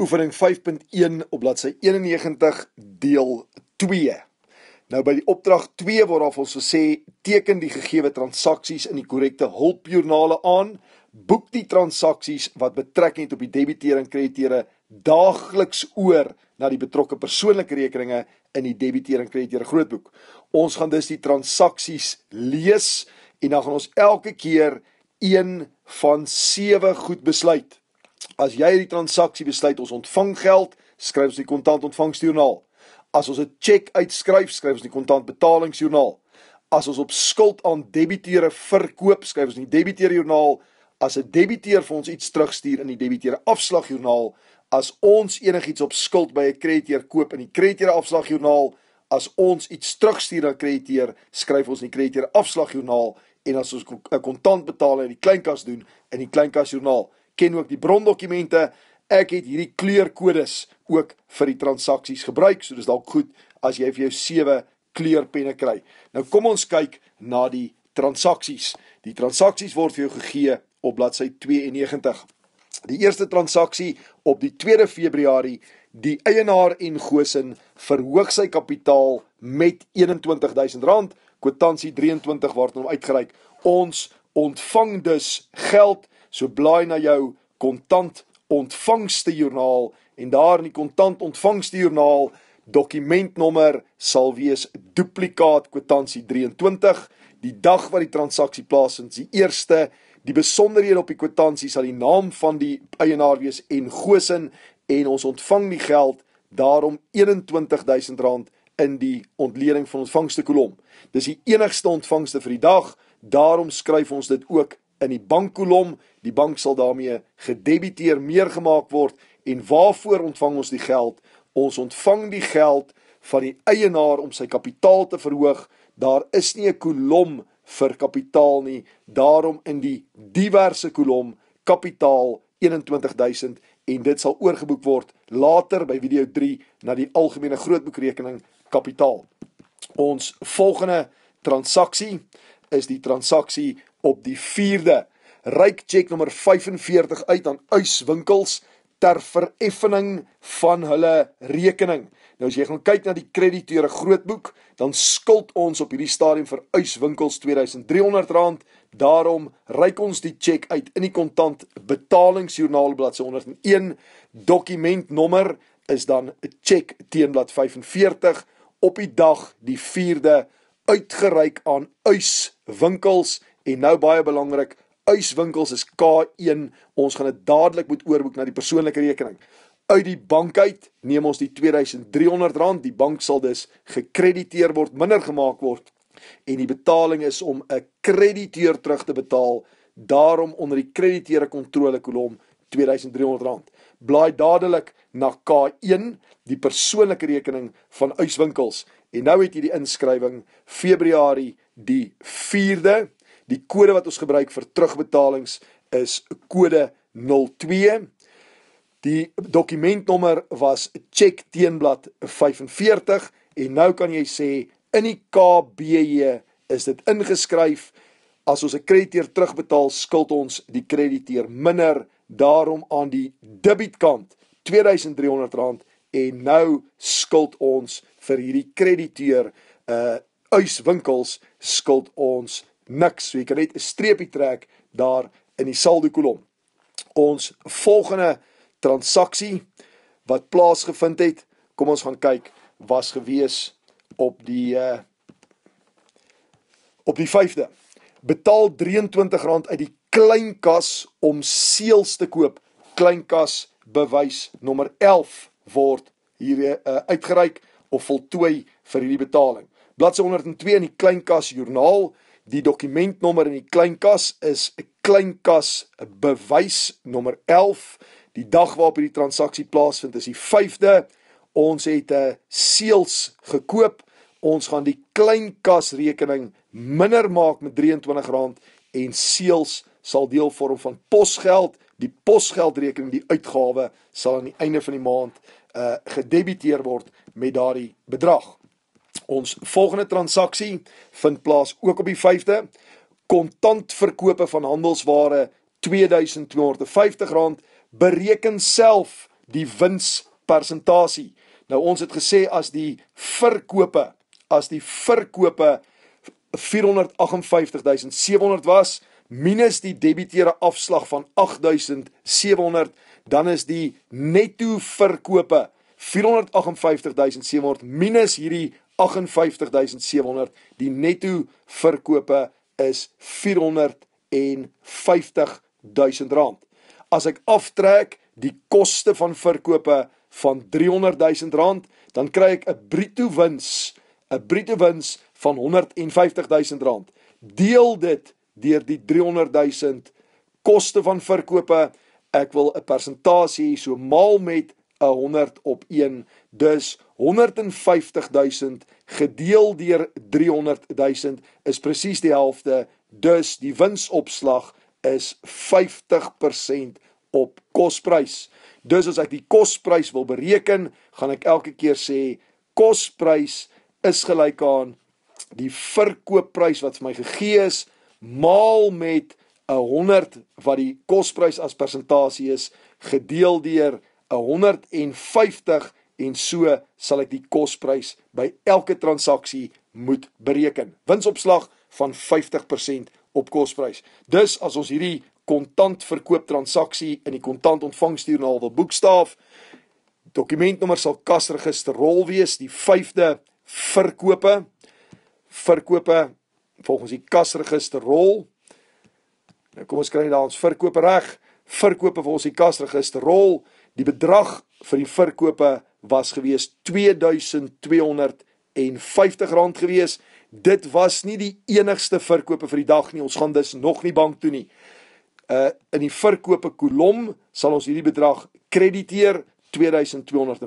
Oefening 5.1 op bladsy 91 deel 2. Nou by die opdrag 2 word daar vir ons gesê teken die gegeewe transaksies in die korrekte hulpjoernale aan, boek die transaksies wat betrekking het op die debitering krediteure daagliks oor na die betrokke persoonlike rekeninge in die debitering krediteure grootboek. Ons gaan dus die transaksies lees en dan gaan ons elke keer een van sewe goed besluit. As jy hierdie transaksie besluit ons ontvang geld, skryf ons die kontant ontvangsjoernaal. As ons 'n tjek uitskryf, skryf ons die kontant betalingsjoernaal. As ons op skuld aan debiteure verkoop, skryf ons in die debiteurjoernaal. As 'n debiteur vir ons iets terugstuur in die debiteure afslagjoernaal, as ons enigiets op skuld by 'n krediteur koop in die krediteure afslagjoernaal, as ons iets terugstuur aan krediteur, skryf ons in die krediteure afslagjoernaal en as ons 'n kontant betaal in die kleinkas doen in die kleinkasjoernaal ken ook die brondokumente. Ek het hierdie kleurkodes ook vir die transaksies gebruik, so dis dalk goed as jy vir jou sewe kleurpenne kry. Nou kom ons kyk na die transaksies. Die transaksies word vir jou gegee op bladsy 92. Die eerste transaksie op die 2de Februarie, die eienaar en Gosen verhoog sy kapitaal met R21000, kwitansie 23 waartoe hom uitgereik. Ons ontvang dus geld So blaai na jou kontant ontvangste joernaal en daar in die kontant ontvangste joernaal dokumentnommer sal wees duplikaat kwitansie 23 die dag wat die transaksie plaasvind die eerste die besonderhede op die kwitansie sal die naam van die eienaar wees en Gosen en ons ontvang die geld daarom R21000 in die ontleding van ontvangste kolom dis die enigste ontvangste vir die dag daarom skryf ons dit ook in die bankkolom, die bank sal daarmee gedebiteer meer gemaak word en waarvoor ontvang ons die geld? Ons ontvang die geld van die eienaar om sy kapitaal te verhoog. Daar is nie 'n kolom vir kapitaal nie. Daarom in die diverse kolom kapitaal 21000 en dit sal oorgeboek word later by video 3 na die algemene grootboekrekening kapitaal. Ons volgende transaksie is die transaksie op die 4de. Ryk check nommer 45 uit aan uitswinkels ter vereffening van hulle rekening. Nou as jy gaan kyk na die krediteure grootboek, dan skuld ons op hierdie stadium vir uitswinkels R2300. Daarom ryk ons die check uit in die kontant betalingsjoernaal bladsy 101. Dokumentnommer is dan 'n check teenblad 45 op die dag die 4de uitgereik aan uitswinkels winkels en nou baie belangrik uitswinkels is K1 ons gaan dit dadelik moet oorboek na die persoonlike rekening uit die bank uit neem ons die R2300 die bank sal dus gekrediteer word minder gemaak word en die betaling is om 'n krediteur terug te betaal daarom onder die krediteure kontrole kolom R2300 blaai dadelik na K1 die persoonlike rekening van uitswinkels en nou het jy die inskrywing Februarie 2024 die 4de. Die kode wat ons gebruik vir terugbetalings is kode 02. Die dokumentnommer was check teenblad 45 en nou kan jy sê in die KBJ is dit ingeskryf as ons 'n krediteur terugbetaal skuld ons die krediteur minder daarom aan die debietkant R2300 en nou skuld ons vir hierdie krediteur uh uiswinkels skuld ons niks. So jy kan net 'n streepie trek daar in die saldo kolom. Ons volgende transaksie wat plaasgevind het, kom ons gaan kyk, was gewees op die uh op die 5de. Betaal R23 uit die klein kas om seels te koop. Klein kas bewys nommer 11 word hier uh, eh, uitgereik of voltooi vir hierdie betaling bladsy 102 in die klein kas joernaal. Die dokumentnommer in die klein kas is 'n klein kas bewys nommer 11. Die dag waarop hierdie transaksie plaasvind is die 5de. Ons het 'n eh, seels gekoop. Ons gaan die klein kas rekening minder maak met R23 en seels sal deel vorm van posgeld. Die posgeldrekening, die uitgawe sal aan die einde van die maand uh gedebiteer word met daardie bedrag. Ons volgende transaksie vind plaas ook op die 5de. Kontant verkope van handelsware R2250 bereken self die winspersentasie. Nou ons het gesê as die verkope as die verkope 458700 was minus die debiteerde afslag van 8700 dan is die netto verkope 458700 minus hierdie 58700 die netto verkope is 450000 rand as ek aftrek die koste van verkope van 300000 rand dan kry ek 'n bruto wins 'n bruto wins van 150000 rand deel dit deur die 300000 koste van verkope ek wil 'n persentasie so maal met 300000 100 op 1 dus 150000 gedeel deur 300000 is presies die helfte dus die winsopslag is 50% op kosprys dus as ek die kosprys wil bereken gaan ek elke keer sê kosprys is gelyk aan die verkoopprys wat vir my gegee is maal met 'n 100 wat die kosprys as persentasie is gedeel deur 300 000 150 en so sal ek die kosprys by elke transaksie moet bereken. Winsopslag van 50% op kosprys. Dus as ons hierdie kontant verkoop transaksie in die kontant ontvangstoernaal wil boekstaaf, dokumentnommer sal kasregister rol wees, die 5de verkope verkope volgens die kasregister rol. Nou kom ons kry net daar ons verkoop reg, verkope volgens die kasregister rol. Die bedrag vir die verkope was gewees R2250 gewees. Dit was nie die enigste verkope vir die dag nie. Ons gaan dus nog nie bank toe nie. Uh in die verkope kolom sal ons hierdie bedrag krediteer R2250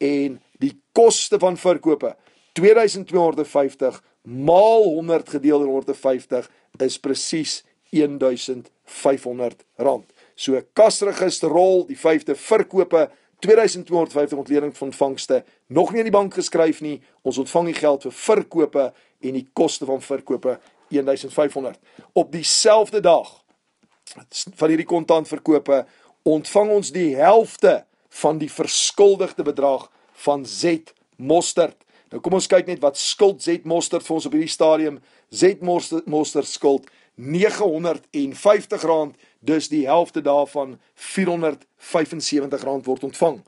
en die koste van verkope R2250 maal 100 gedeel deur 150 is presies R1500. So kasregisterrol, die vyfde verkope 2250 ontleding van vangste nog nie in die bank geskryf nie. Ons ontvang die geld vir verkope en die koste van verkope 1500. Op dieselfde dag van hierdie kontantverkope ontvang ons die helfte van die verskuldigde bedrag van Z Mostert. Nou kom ons kyk net wat skuld Z Mostert vir ons op hierdie stadium. Z Mostert skuld R950. Dus die helfte daarvan R475 word ontvang.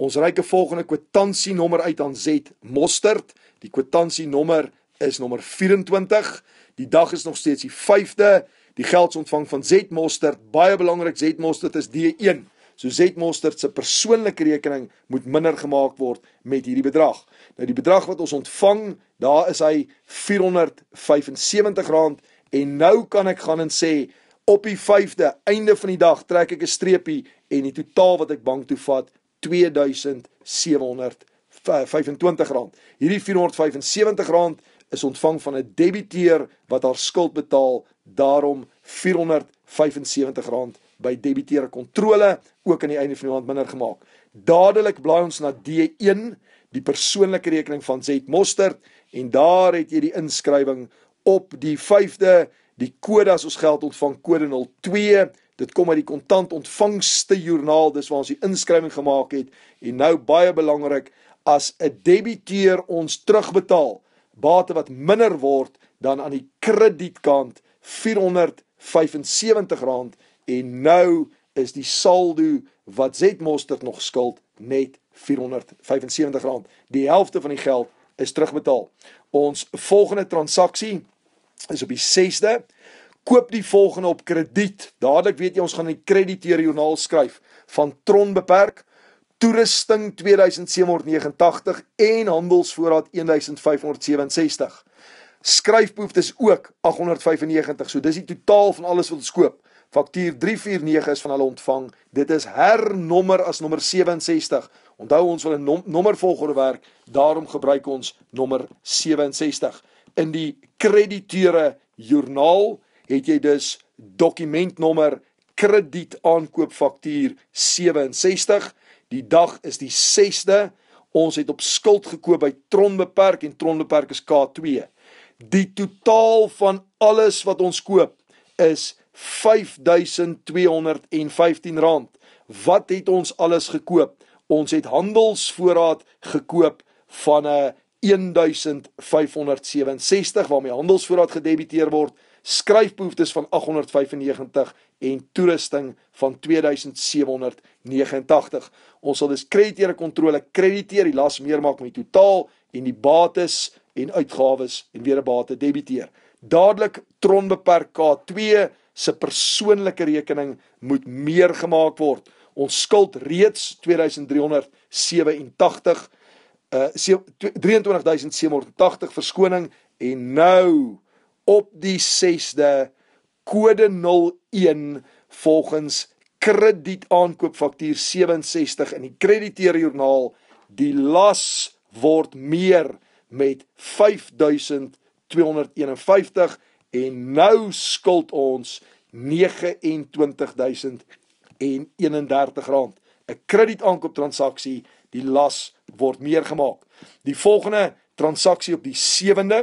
Ons reik 'n volgende kwitansienommer uit aan Z Mostert. Die kwitansienommer is nommer 24. Die dag is nog steeds die 5de. Die geld se ontvang van Z Mostert, baie belangrik Z Mostert is D1. So Z Mostert se persoonlike rekening moet minder gemaak word met hierdie bedrag. Nou die bedrag wat ons ontvang, daar is hy R475 en nou kan ek gaan en sê op die 5de einde van die dag trek ek 'n streepie en die totaal wat ek bank toe vat 2725 rand. Hierdie 475 rand is ontvang van 'n debiteur wat haar skuld betaal, daarom 475 rand by debiteure kontrole ook aan die einde van die maand minder gemaak. Dadelik blaai ons na D1, die persoonlike rekening van Z Mostert en daar het jy die inskrywing op die 5de die kode as ons geld ontvang kode 02 dit kom uit die kontant ontvangste joernaal dis waar ons die inskrywing gemaak het en nou baie belangrik as 'n debiteur ons terugbetaal bate wat minder word dan aan die kredietkant R475 en nou is die saldo wat Zmoster nog skuld net R475 die helfte van die geld is terugbetaal ons volgende transaksie is op die 6de. Koop die volgende op krediet. Dadelik weet jy ons gaan 'n krediteer joernaal skryf van Tron beperk toerusting 2789 en handelsvoorraad 1567. Skryfboef dis ook 895. So dis die totaal van alles wat ons koop. Faktuur 349 is van hulle ontvang. Dit is hernommer as nommer 67. Onthou ons wil 'n nommervolgorde werk, daarom gebruik ons nommer 67 in die krediteure joernaal het jy dus dokumentnommer krediet aankoopfaktuur 67 die dag is die 6de ons het op skuld gekoop by Tron beperk en Tron beperk is K2 die totaal van alles wat ons koop is R5215 wat het ons alles gekoop ons het handelsvoorraad gekoop van 'n 1567 waarmee handelsvoorraad gedebiteer word, skryfbehoeftes van 895 en toerusting van 2789. Ons sal dus krediteure kontrole krediteer, die las meermaak met die totaal en die bates en uitgawes en weer 'n bate debiteer. Dadelik Tron beperk K2 se persoonlike rekening moet meer gemaak word. Ons skuld reeds 2387 23780 eh, verskoning en nou op die 6de kode 01 volgens krediet aankoopfaktuur 67 in die krediteer joernaal die las word meer met 5251 en nou skuld ons 29031 rand 'n krediet aankooptransaksie die las word word meer gemaak. Die volgende transaksie op die 7de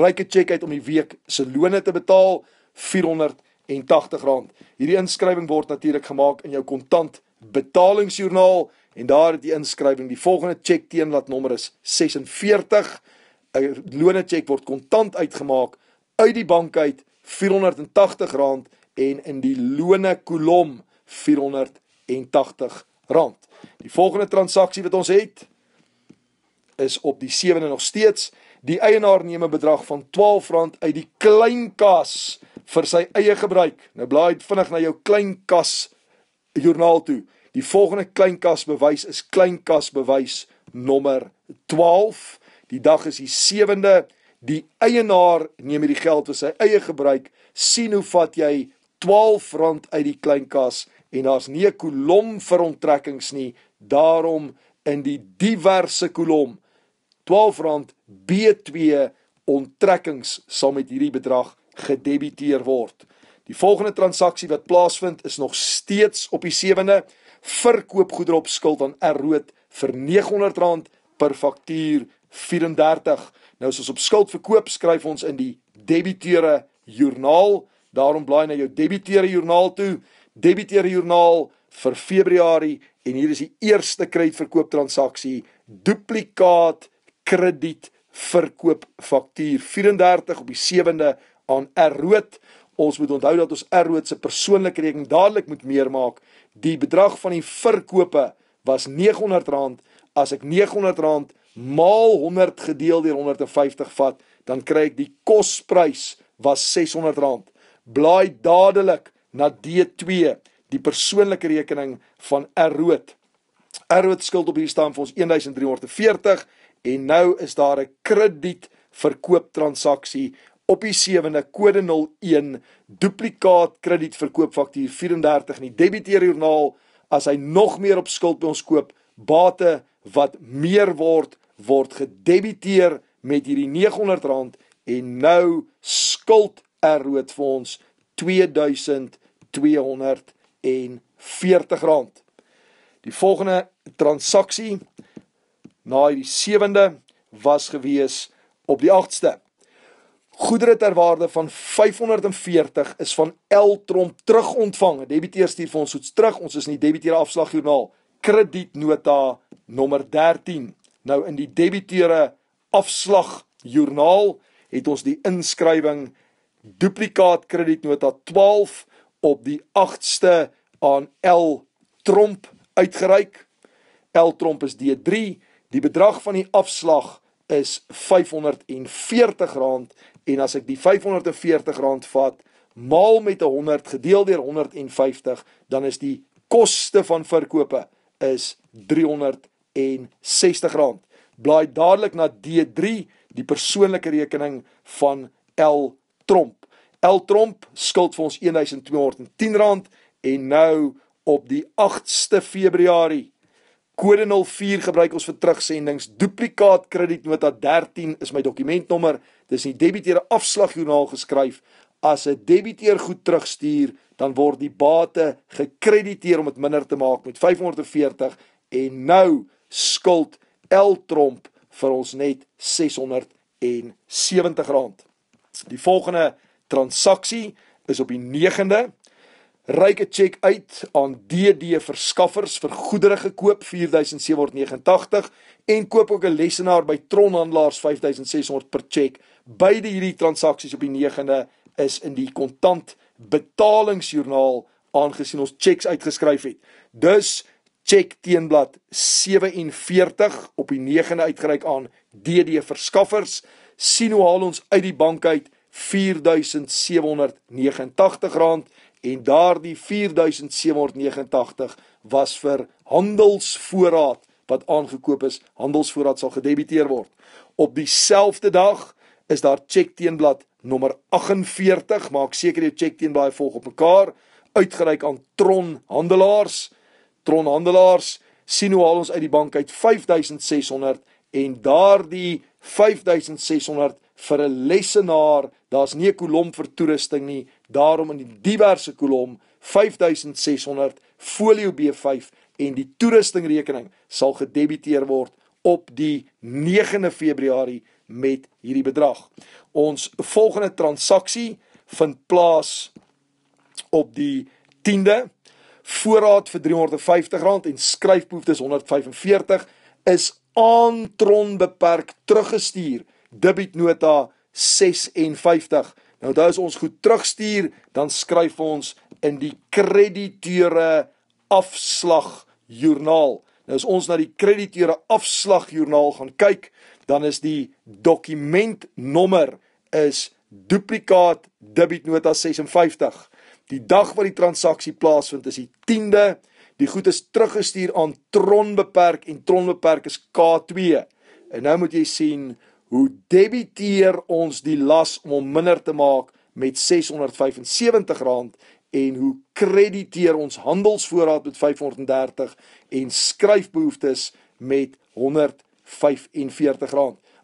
ryke cheque uit om die week se loone te betaal R480. Hierdie inskrywing word natuurlik gemaak in jou kontant betalingsjoernaal en daar het die inskrywing die volgende cheque teen wat nommer is 46. 'n Loone cheque word kontant uitgemaak uit die bank uit R480 en in die loone kolom R480 rand. Die volgende transaksie wat ons het is op die 7de nog steeds. Die eienaar neem 'n bedrag van R12 uit die klein kas vir sy eie gebruik. Nou blaai vinnig na jou klein kas joernaal toe. Die volgende klein kas bewys is klein kas bewys nommer 12. Die dag is die 7de. Die eienaar neem hierdie geld vir sy eie gebruik. Sien hoe vat jy R12 uit die kleinkas en daar's nie 'n kolom vir onttrekkings nie. Daarom in die diverse kolom R12 B2 onttrekkings sal met hierdie bedrag gedebiteer word. Die volgende transaksie wat plaasvind is nog steeds op die 7de verkoop goedere op skuld aan Rood vir R900 per faktuur 34. Nou as ons op skuld verkoop skryf ons in die debiteure joernaal Daarom blaai na jou debiteure joernaal toe, debiteure joernaal vir Februarie en hier is die eerste kredietverkoop transaksie, duplikaat krediet verkoop faktuur 34 op die 7de aan Rood. Ons moet onthou dat ons Rood se persoonlike rekening dadelik moet meermaak. Die bedrag van die verkope was R900. As ek R900 maal 100 gedeel deur 150 vat, dan kry ek die kosprys was R600 blaai dadelik na D2, die persoonlike rekening van Erroot. Erroot skuld op hier staan vir ons 1340 en nou is daar 'n krediet verkooptransaksie op die 7de kode 01 duplikaat krediet verkoopfaktuur 34 in die debiteerjoernaal as hy nog meer op skuld by ons koop bate wat meer word word gedebiteer met hierdie R900 en nou skuld R er rood fonds R2240. Die volgende transaksie na die 7de was gewees op die 8ste. Goedere ter waarde van 540 is van Eltrom terugontvang. Debiteer stuur vir ons soets terug. Ons is in die debiteer afslagjoernaal. Kredietnota nommer 13. Nou in die debiteer afslagjoernaal het ons die inskrywing duplikaat kredietnota 12 op die 8ste aan L Tromp uitgereik. L Tromp is D3. Die bedrag van die afslag is R540 en as ek die R540 vat maal met 100 gedeel deur 150, dan is die koste van verkope is R360. Blaai dadelik na D3, die persoonlike rekening van L Tromp. Tromp. El Tromp skuld vir ons R1210 en nou op die 8ste Februarie kode 04 gebruik ons vir terugsendings. Duplikaat kredietnota 13 is my dokumentnommer. Dis in die debiteure afslagjoernaal geskryf. As 'n debiteur goed terugstuur, dan word die bate gekrediteer om dit minder te maak met 540 en nou skuld L Tromp vir ons net R670. Die volgende transaksie is op die 9de. Ryke check uit aan DD verskaffers vir goedere gekoop 4789 en koop ook 'n lesenaar by Tron handelaars 5600 per check. Beide hierdie transaksies op die 9de is in die kontant betalingsjoernaal aangesien ons checks uitgeskryf het. Dus check teenblad 47 op die 9de uitgereik aan DD verskaffers. Sien hoe haal ons uit die bank uit 4800 4789 rand en daardie 4789 was vir handelsvoorraad wat aangekoop is. Handelsvoorraad sal gedebiteer word. Op dieselfde dag is daar tjek teenblad nommer 48. Maak seker jy tjek teenblaai volg op mekaar uitgereik aan Tron Handelaars. Tron Handelaars sien hoe haal ons uit die bank uit 5600 en daardie 5600 vir 'n lesenaar Daar's nie 'n kolom vir toerusting nie. Daarom in die diverse kolom 5600 folio B5 en die toerustingrekening sal gedebiteer word op die 9de Februarie met hierdie bedrag. Ons volgende transaksie vind plaas op die 10de. Voorraad vir R350 en skryfbehoeftes 145 is aan Tron beperk teruggestuur. Debitnota 56. Nou daar is ons goed terugstuur, dan skryf ons in die krediteure afslag joernaal. Nou as ons na die krediteure afslag joernaal gaan kyk, dan is die dokumentnommer is duplikaat debietnota 56. Die dag wat die transaksie plaasvind is die 10de. Die goed is teruggestuur aan Tron beperk en Tron beperk is K2. En nou moet jy sien hoe debiteer ons die las om hom minder te maak met R675 en hoe krediteer ons handelsvoorraad met 530 en skryfbehoeftes met R145.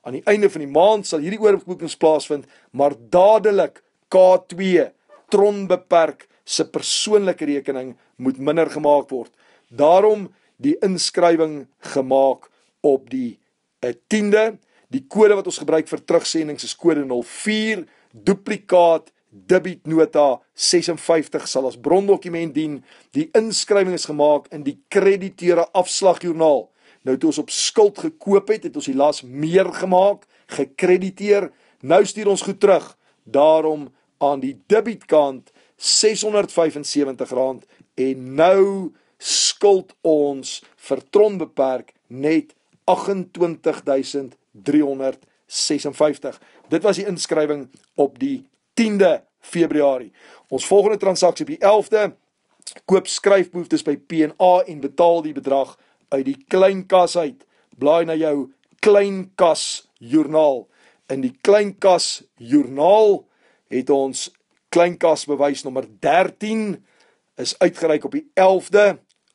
Aan die einde van die maand sal hierdie oorboekings plaasvind, maar dadelik K2 Tron beperk se persoonlike rekening moet minder gemaak word. Daarom die inskrywing gemaak op die 10de eh, uh, Die kode wat ons gebruik vir terugsendings is kode 04 duplikaat debietnota 56 sal as brondokument dien. Die inskrywing is gemaak in die krediteure afslagjoernaal. Nou toe ons op skuld gekoop het, het ons die las meer gemaak, gekrediteer. Nou stuur ons goed terug. Daarom aan die debietkant R675 en nou skuld ons vertron beperk net 28000 356. Dit was die inskrywing op die 10de Februarie. Ons volgende transaksie op die 11de koop skryfboeftes by PNA en betaal die bedrag uit die klein kas uit. Blaai na jou klein kas joernaal. In die klein kas joernaal het ons klein kas bewys nommer 13 is uitgereik op die 11de.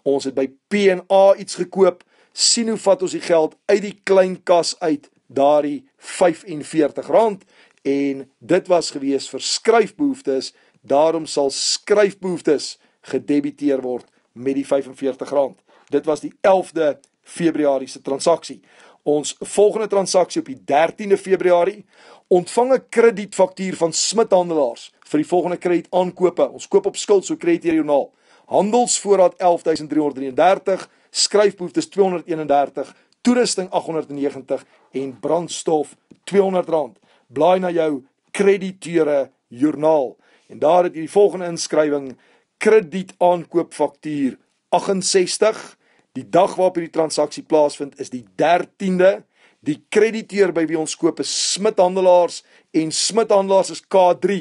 Ons het by PNA iets gekoop sien hoe vat ons die geld uit die klein kas uit, daardie R45 en dit was gewees vir skryfbehoeftes, daarom sal skryfbehoeftes gedebiteer word met die R45. Dit was die 11de Februarie se transaksie. Ons volgende transaksie op die 13de Februarie ontvang 'n kredietfaktuur van Smit Handelaars vir die volgende kredietaankope. Ons koop op skuld so kredietjoernaal. Handelsvoorraad 11333 skryfbehoeftes 231, toerusting 890 en brandstof R200. Blaai na jou krediteure joernaal en daar het jy die volgende inskrywing: krediet aankoopfaktuur 68. Die dag waarop hierdie transaksie plaasvind is die 13de. Die krediteur by wie ons koop is Smit Handelaars en Smit Handelaars is K3.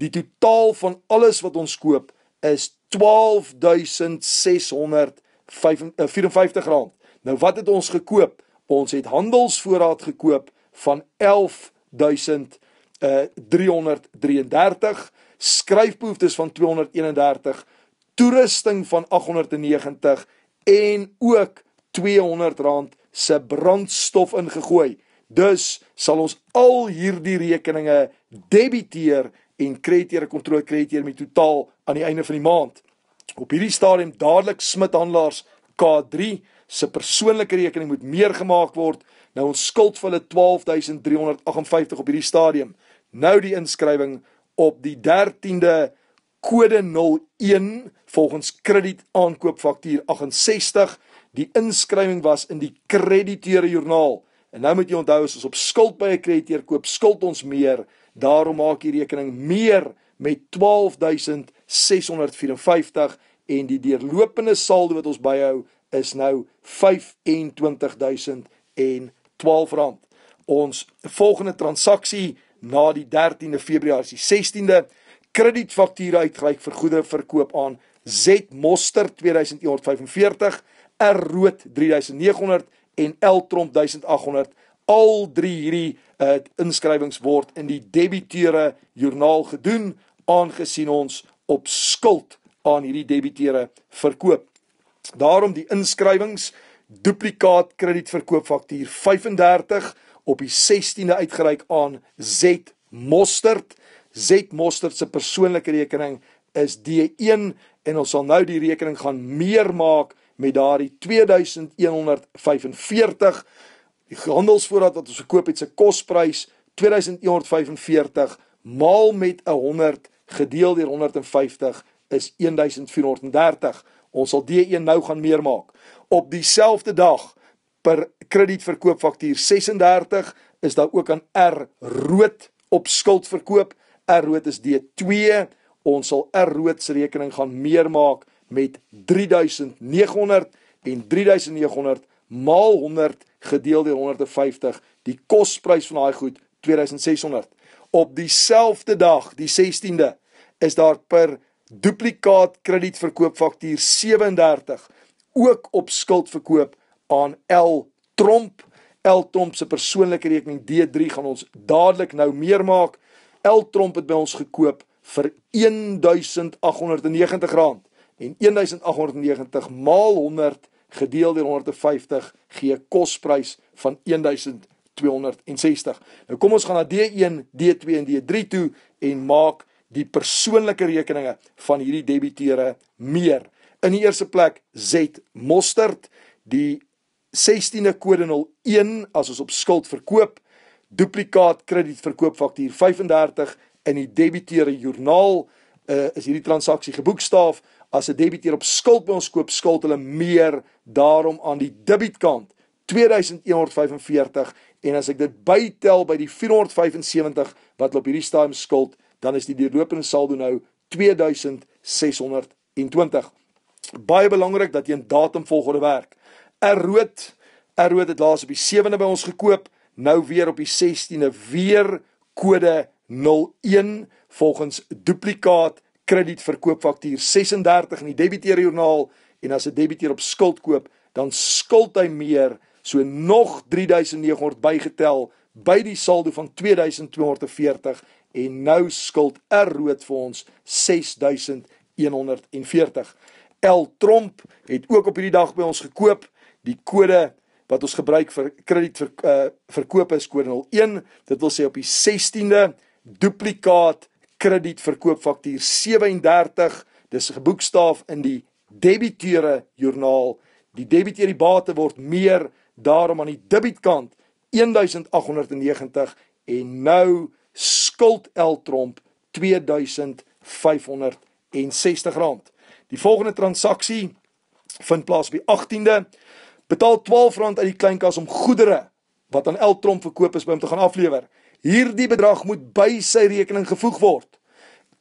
Die totaal van alles wat ons koop is 12600 54 eh, rand. Nou wat het ons gekoop? Ons het handelsvoorraad gekoop van 11000 uh 333 skryfbehoeftes van 231 toerusting van 890 en ook R200 se brandstof ingegooi. Dus sal ons al hierdie rekeninge debiteer en krediteer kontrole krediteer met totaal aan die einde van die maand. Op hierdie stadium dadelik Smit Handelaars K3 se persoonlike rekening moet meer gemaak word. Nou ons skuld vir hulle 12358 op hierdie stadium. Nou die inskrywing op die 13de kode 01 volgens krediet aankoopfaktuur 68. Die inskrywing was in die krediteure joernaal. En nou moet jy onthou as ons op skuld by 'n krediteur koop, skuld ons meer. Daarom maak hierdie rekening meer met 12000 654 en die deurlopende saldo wat ons byhou is nou 25012 rand. Ons volgende transaksie na die 13de Februarie is die 16de kredietfaktuur uitgryk vir goedere verkoop aan Z Moster 2145, R Rood 3900 en L Tromp 1800. Al drie hierdie uh, eh, inskrywings word in die debiteure joernaal gedoen aangesien ons op skuld aan hierdie debiteure verkoop. Daarom die inskrywings duplikaat kredietverkoopfaktuur 35 op die 16de uitgereik aan Z Mostert. Z Mostert se persoonlike rekening is D1 en ons sal nou die rekening gaan meer maak met daardie 2145 die handelsvoorraad wat ons gekoop het se kosprys 2145 maal met 'n gedeel deur 150 is 1430. Ons sal dit een nou gaan meermaak. Op dieselfde dag per kredietverkoopfaktuur 36 is daar ook aan R rood op skuld verkoop. R rood is D2. Ons sal R rood se rekening gaan meermaak met 3900 en 3900 maal 100 gedeel deur 150 die kosprys van daai goed 2600. Op dieselfde dag, die 16de, is daar per duplikaat kredietverkoopfaktuur 37 ook op skuld verkoop aan L Tromp L Tromp se persoonlike rekening D3 gaan ons dadelik nou meer maak L Tromp het by ons gekoop vir R1890 en R1890 x 100 gedeel deur 150 gee kosprys van R1260 nou kom ons gaan na D1 D2 en D3 toe en maak die persoonlike rekeninge van hierdie debiteure meer. In die eerste plek Z Mostert, die 16de kode 01 as ons op skuld verkoop, duplikaat kredietverkoopfaktuur 35 in die debiteure joernaal uh, is hierdie transaksie geboekstaaf as 'n debiteur op skuld by ons koop skuld hulle meer daarom aan die debietkant 2145 en as ek dit bytel by die 475 wat hulle op hierdie stadium skuld dan is die deurlopende saldo nou 2620. Baie belangrik dat jy in datumvolgorde werk. Errood Errood het laas op die 7de by ons gekoop, nou weer op die 16de weer kode 01 volgens duplikaat kredietverkoopfaktuur 36 in die debiteerjoernaal en as 'n debiteer op skuld koop, dan skuld hy meer, so nog 3900 bygetel by die saldo van 2240 en nou skuld R Rood vir ons 6140. L Tromp het ook op hierdie dag by ons gekoop. Die kode wat ons gebruik vir krediet vir uh, eh, verkoop is kode 01. Dit wil sê op die 16de duplikaat krediet verkoopfaktuur 37. Dis geboekstaaf in die debiteure joernaal. Die debiteure bate word meer daarom aan die debietkant 1890 en nou skuld L Tromp R2560. Die volgende transaksie vind plaas op die 18de. Betaal R12 uit die kleinkas om goedere wat aan L Tromp verkoop is by hom te gaan aflewer. Hierdie bedrag moet by sy rekening gevoeg word.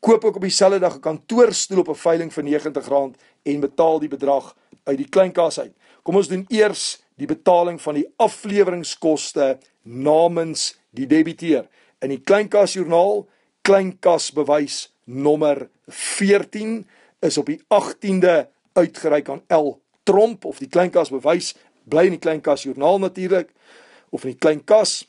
Koop ook op dieselfde dag 'n kantoorstoel op 'n veiling vir R90 en betaal die bedrag uit die kleinkas uit. Kom ons doen eers die betaling van die afleweringskoste namens die debiteur in die Kleinkas joernaal, Kleinkas bewys nommer 14 is op die 18de uitgereik aan L Tromp of die Kleinkas bewys bly in die Kleinkas joernaal natuurlik of in die Kleinkas.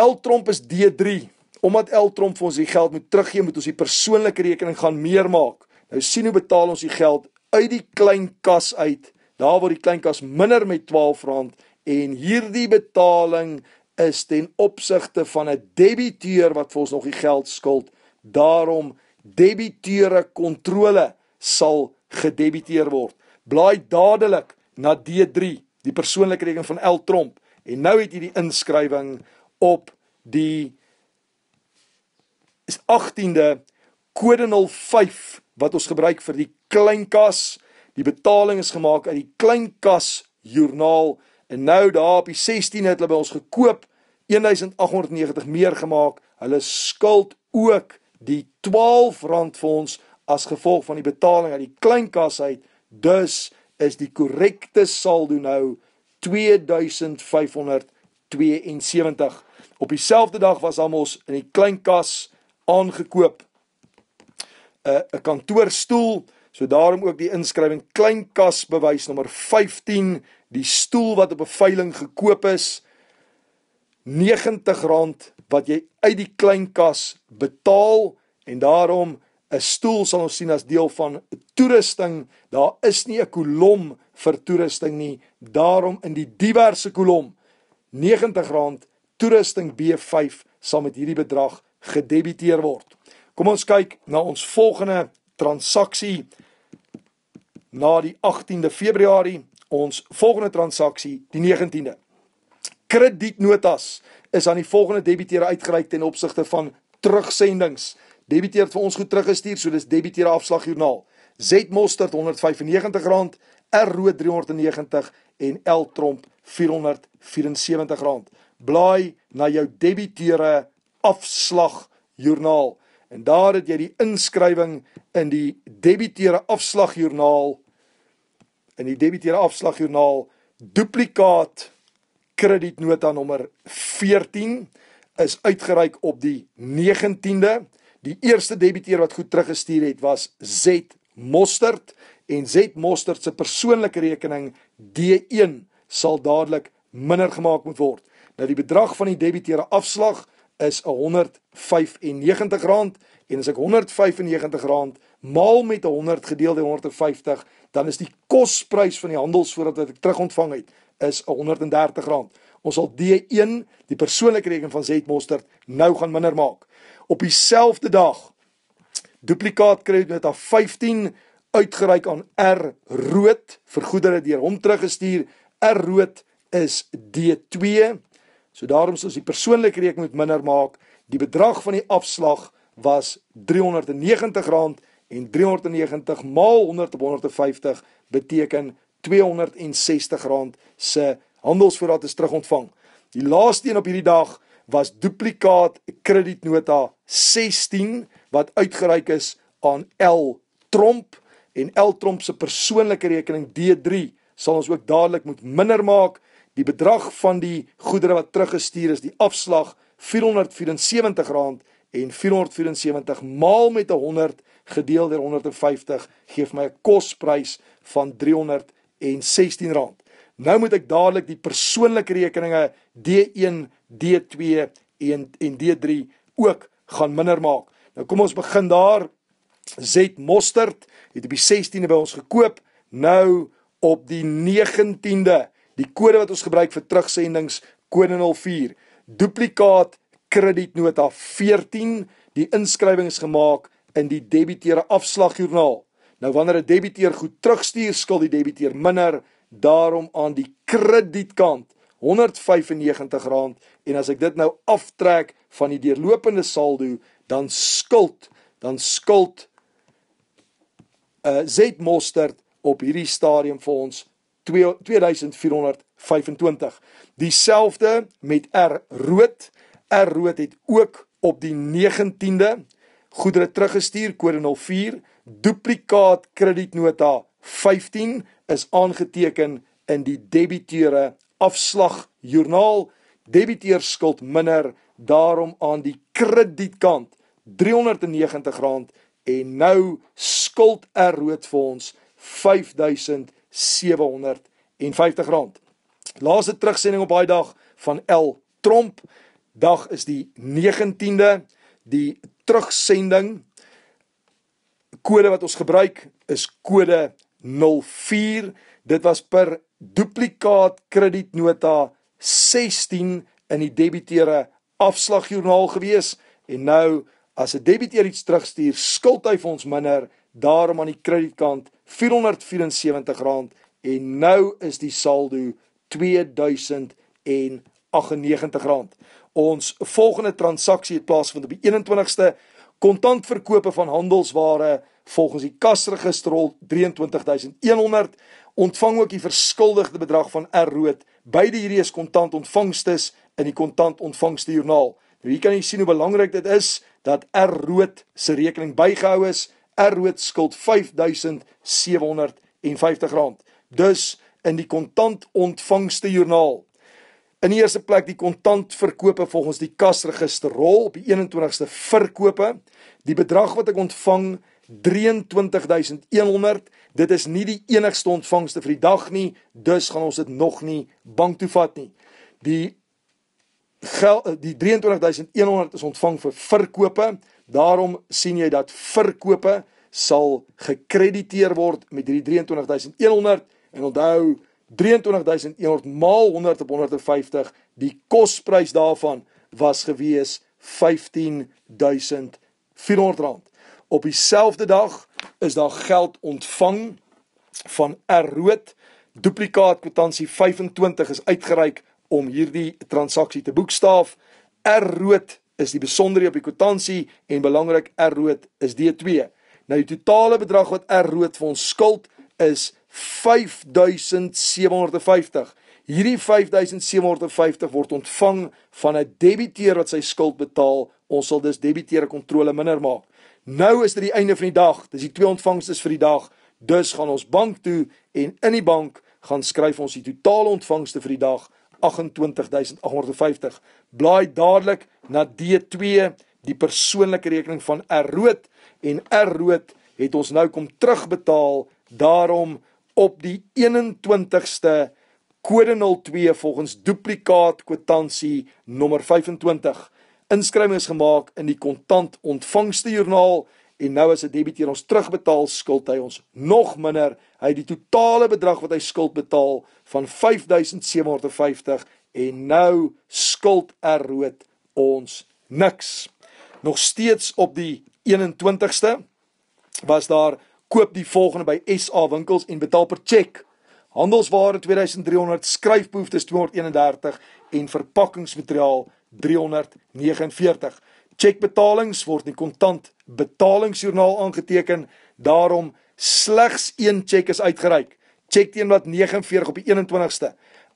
L Tromp is D3. Omdat L Tromp vir ons die geld moet teruggee, moet ons die persoonlike rekening gaan meermaak. Nou sien hoe betaal ons die geld uit die Kleinkas uit. Daar word die Kleinkas minder met R12 en hierdie betaling is ten opsigte van 'n debiteur wat vir ons nog die geld skuld. Daarom debiteure kontrole sal gedebiteer word. Blaai dadelik na D3, die persoonlike rekening van L Tromp en nou het jy die inskrywing op die 18de kode 05 wat ons gebruik vir die kleinkas. Die betaling is gemaak uit die kleinkas joernaal En nou daar op die 16 het hulle by ons gekoop 1890 meer gemaak. Hulle skuld ook die R12 vir ons as gevolg van die betaling uit die klein kas uit. Dus is die korrekte saldo nou 2572. Op dieselfde dag was almal in die klein kas aangekoop eh, 'n 'n kantoorstoel, so daarom ook die inskrywing klein kas bewys nommer 15 die stoel wat op 'n veiling gekoop is R90 wat jy uit die kleinkas betaal en daarom 'n stoel sal ons sien as deel van toerusting. Daar is nie 'n kolom vir toerusting nie. Daarom in die diverse kolom R90 toerusting B5 sal met hierdie bedrag gedebiteer word. Kom ons kyk na ons volgende transaksie na die 18de Februarie ons volgende transaksie die 19de. Kredietnotas is aan die volgende debiteure uitgereik ten opsigte van terugsendings. Debiteer het vir ons goed teruggestuur, so dis debiteure afslagjoernaal. Z Mostert R195, R Rood R390 en L Tromp R474. Blaai na jou debiteure afslagjoernaal en daar het jy die inskrywing in die debiteure afslagjoernaal 2019 in die debiteure afslagjoernaal duplikaat kredietnota nommer 14 is uitgereik op die 19de. Die eerste debiteur wat goed teruggestuur het was Z Mostert en Z Mostert se persoonlike rekening D1 sal dadelik minder gemaak moet word. Nou die bedrag van die debiteure afslag is R195 en as ek R195 maal met 100 gedeel deur 150 dan is die kosprys van die handelsvoorraad wat ek terugontvang het is R130. Ons sal D1, die persoonlike rekening van Zmostert nou gaan minder maak. Op dieselfde dag duplikaat krediet met 'n 15 uitgereik aan R Rood vir goedere deur hom teruggestuur. R Rood is D2. So daarom sal ons die persoonlike rekening moet minder maak. Die bedrag van die afslag was R390 En 390 maal 100 op 150 beteken R260 se handelsvoorraad is terugontvang. Die laaste een op hierdie dag was duplikaat kredietnota 16 wat uitgereik is aan L Tromp en L Tromp se persoonlike rekening D3 sal ons ook dadelik moet minder maak. Die bedrag van die goedere wat teruggestuur is, die afslag R474 en 474 maal met 'n 100 gedeel deur 150 gee my 'n kosprys van R316. Nou moet ek dadelik die persoonlike rekeninge D1, D2 en en D3 ook gaan minder maak. Nou kom ons begin daar. Z Mostert het op die 16de by ons gekoop, nou op die 19de. Die kode wat ons gebruik vir terugsendings kode 04. Duplikaat kredietnota 14. Die inskrywing is gemaak in die debiteure afslagjoernaal. Nou wanneer 'n debiteur goed terugstuur, skuld die debiteur minder daarom aan die kredietkant R195 en as ek dit nou aftrek van die deurlopende saldo, dan skuld dan skuld uh Zed Mostert op hierdie stadium vir ons 2425. Dieselfde met R Rood. R Rood het ook op die 19de goedere teruggestuur kode 04 duplikaat kredietnota 15 is aangeteken in die debiteure afslag joernaal debiteur skuld minder daarom aan die kredietkant R390 en nou skuld er rood vir ons R5750 laaste terugsending op daai dag van L Tromp dag is die 19de die terugsending kode wat ons gebruik is kode 04 dit was per duplikaat kredietnota 16 in die debiteure afslagjoernaal gewees en nou as 'n debiteur iets terugstuur skuld hy vir ons minder daarom aan die kredietkant R474 en nou is die saldo R2098 Ons volgende transaksie het plaasgevind op die 21ste. Kontantverkope van handelsware volgens die kasregister rol 23100. Ontvang ook die verskuldigde bedrag van R Rood. Beide hierdie is kontant ontvangstes in die kontant ontvangste joernaal. Nou hier kan jy sien hoe belangrik dit is dat R Rood se rekening bygehou is. R Rood skuld R5750. Dus in die kontant ontvangste joernaal In die eerste plek die kontantverkope volgens die kasregister rol op die 21ste verkope. Die bedrag wat ek ontvang 23100 dit is nie die enigste ontvangste vir die dag nie dus gaan ons dit nog nie bank toe vat nie die gel, eh, die 23100 is ontvang vir verkope daarom sien jy dat verkope sal gekrediteer word met hierdie 23100 en onthou 23100 maal 100 op 150 die kosprys daarvan was gewees 15400 rand. Op dieselfde dag is daar geld ontvang van Rood duplikaat kwitansie 25 is uitgereik om hierdie transaksie te boekstaaf. Rood is die besonderie op die kwitansie en belangrik Rood is D2. Nou die totale bedrag wat Rood vir ons skuld is 5750. Hierdie 5750 word ontvang van 'n debiteur wat sy skuld betaal. Ons sal dus debiteure kontrole minder maak. Nou is dit die einde van die dag. Dis die twee ontvangstes vir die dag. Dus gaan ons bank toe en in die bank gaan skryf ons die totale ontvangste vir die dag 28850. Blaai dadelik na D2, die persoonlike rekening van R Rood en R Rood het ons nou kom terugbetaal. Daarom op die 21ste kode 02 volgens duplikaat kwitansie nommer 25 inskrywings gemaak in die kontant ontvangste joernaal en nou as 'n debiteur ons terugbetaal skuld hy ons nog minder hy het die totale bedrag wat hy skuld betaal van 5750 en nou skuld erood ons niks nog steeds op die 21ste was daar koop die volgende by SA winkels en betaal per tjek. Handelsware 2300, skryfbehoeftes 231 en verpakkingsmateriaal 349. Tjekbetalings word in die kontant betalingsjoernaal aangeteken, daarom slegs een tjek is uitgereik. Tjek teen wat 49 op die 21ste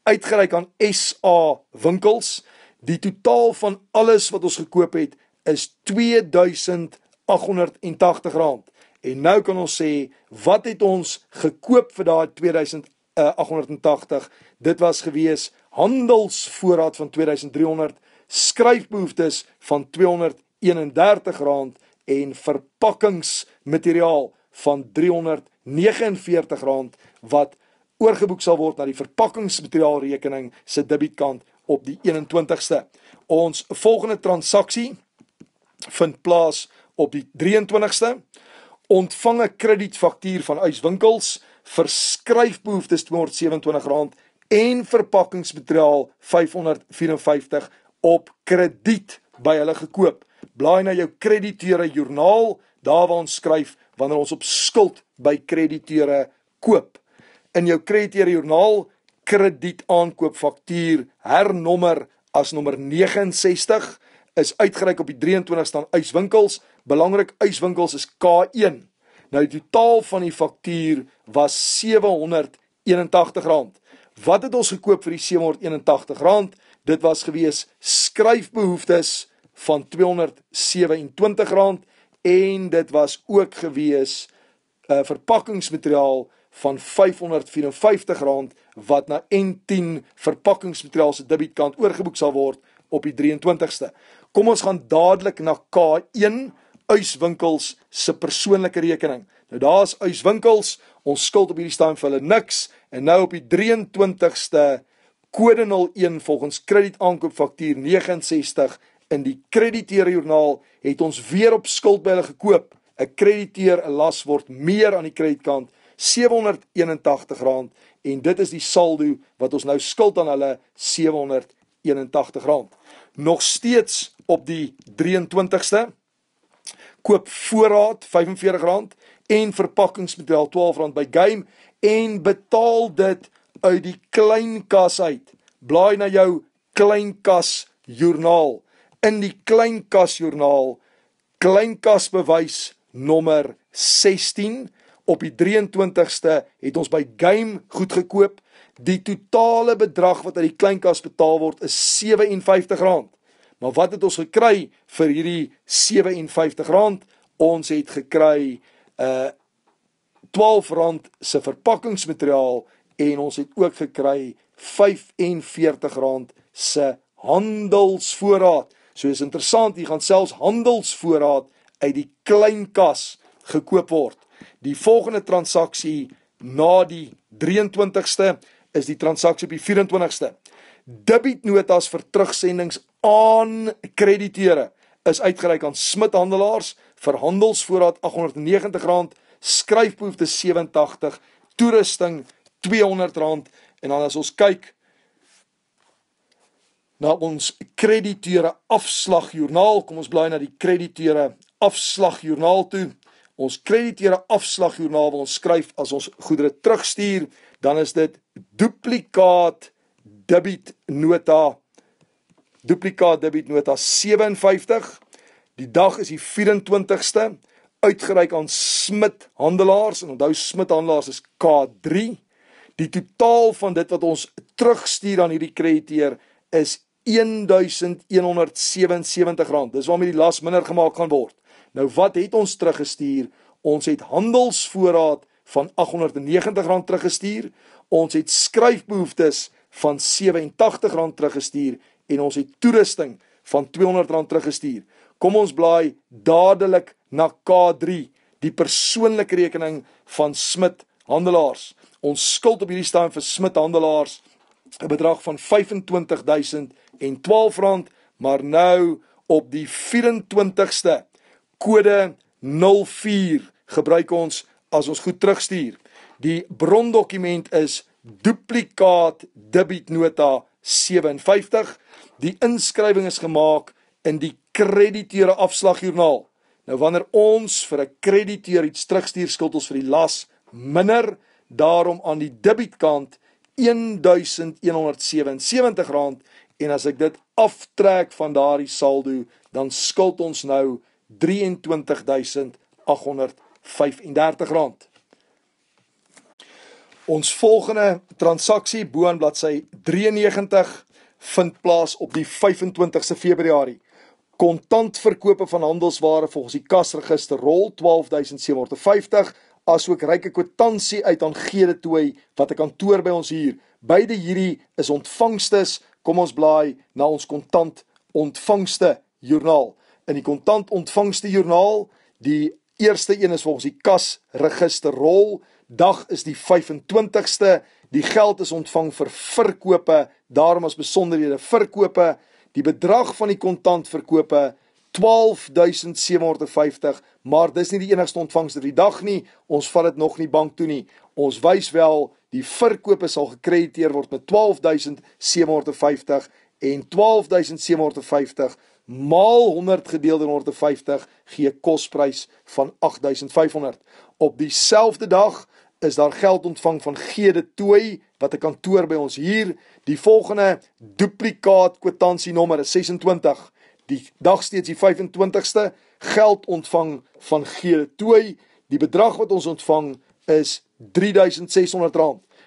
uitgereik aan SA winkels. Die totaal van alles wat ons gekoop het is 2880 rand. 2880 En nou kan ons sê, wat het ons gekoop vir daai 2880? Eh, Dit was gewees handelsvoorraad van 2300, skryfbehoeftes van R231 en verpakkingsmateriaal van R349 wat oorgeboek sal word na die verpakkingsmateriaal rekening se debietkant op die 21ste. Ons volgende transaksie vind plaas op die 23ste ontvang 'n kredietfaktuur van yswinkels vir skryfbehoeftes tot R27 en verpakkingsbedrag 554 op krediet by hulle gekoop. Blaai na jou krediteure joernaal daar waar ons skryf wanneer ons op skuld by krediteure koop. In jou krediteure joernaal krediet aankoopfaktuur hernommer as nommer 69 is uitgereik op die 23 staan yswinkels belangrik yswinkels is K1. Nou die totaal van die faktuur was R781. Wat het ons gekoop vir die R781? Dit was gewees skryfbehoeftes van R227 en dit was ook gewees 'n uh, eh, verpakkingsmateriaal van R554 wat na N10 verpakkingsmateriaal se debietkant oorgeboek sal word op die 23ste. Kom ons gaan dadelik na K1 uitswinkels se persoonlike rekening. Nou daar's uitswinkels, ons skuld op hierdie staan vir hulle niks en nou op die 23ste kode 01 volgens kredietaankoopfaktuur 69 in die krediteurjoernaal het ons weer op skuld by hulle gekoop. 'n Krediteur 'n las word meer aan die kredietkant R781 en dit is die saldo wat ons nou skuld aan hulle R781. Nog steeds op die 23ste koop voorraad R45 en verpakkingsmateriaal R12 by Game en betaal dit uit die klein kas uit. Blaai na jou klein kas joernaal. In die klein kas joernaal klein kas bewys nommer 16 op die 23ste het ons by Game goed gekoop. Die totale bedrag wat uit die klein kas betaal word is R57. Maar wat het ons gekry vir hierdie R57? Ons het gekry 'n uh, R12 se verpakkingsmateriaal en ons het ook gekry R45 se handelsvoorraad. So is interessant, jy gaan selfs handelsvoorraad uit die klein kas gekoop word. Die volgende transaksie na die 23ste is die transaksie op die 24ste. Debietnotas vir terugsendings aan krediteure is uitgereik aan Smit Handelaars vir handelsvoorraad R890, skryfbehoefte 87, toerusting R200 en dan as ons kyk na ons krediteure afslagjoernaal, kom ons blaai na die krediteure afslagjoernaal toe. Ons krediteure afslagjoernaal wil ons skryf as ons goedere terugstuur, dan is dit duplikaat debietnota duplikaat debietnota 57. Die dag is die 24ste uitgereik aan Smit Handelaars en onthou Smit Handelaars is K3. Die totaal van dit wat ons terugstuur aan hierdie krediteur is R1177. Dis waarmee die las minder gemaak gaan word. Nou wat het ons teruggestuur? Ons het handelsvoorraad van R890 teruggestuur. Ons het skryfbehoeftes van R87 teruggestuur en ons het toerusting van R200 teruggestuur. Kom ons blaai dadelik na K3, die persoonlike rekening van Smit Handelaars. Ons skuld op hierdie staan vir Smit Handelaars 'n bedrag van R25012, maar nou op die 24ste kode 04 gebruik ons as ons goed terugstuur. Die brondokument is duplikaat debietnota 57 Die inskrywing is gemaak in die krediteure afslagjoernaal. Nou wanneer ons vir 'n krediteur iets terugstuur, skuld ons vir die las minder daarom aan die debietkant R1177 en as ek dit aftrek van daardie saldo, dan skuld ons nou R23835. Ons volgende transaksie bo aan bladsy 93 vind plaas op die 25ste Februarie. Kontantverkope van handelsware volgens die kasregister rol 12750, asook ryke kwitansie uit aan Gede Tooi wat 'n kantoor by ons huur. Beide hierdie is ontvangstes. Kom ons blaai na ons kontant ontvangste joernaal. In die kontant ontvangste joernaal, die eerste een is volgens die kasregister rol, dag is die 25ste Die geld is ontvang vir verkope, daarom as besonderhede verkope. Die bedrag van die kontant verkope 12750, maar dis nie die enigste ontvangs vir die dag nie. Ons vat dit nog nie bank toe nie. Ons wys wel die verkope sal gekrediteer word met 12750 en 12750 maal 100 gedeel deur 150 gee kosprys van 8500. Op dieselfde dag is daar geld ontvang van Gede Tooi wat 'n kantoor by ons hier. Die volgende duplikaat kwitansienommer is 26. Die dag steeds die 25ste geld ontvang van Gede Tooi. Die bedrag wat ons ontvang is R3600.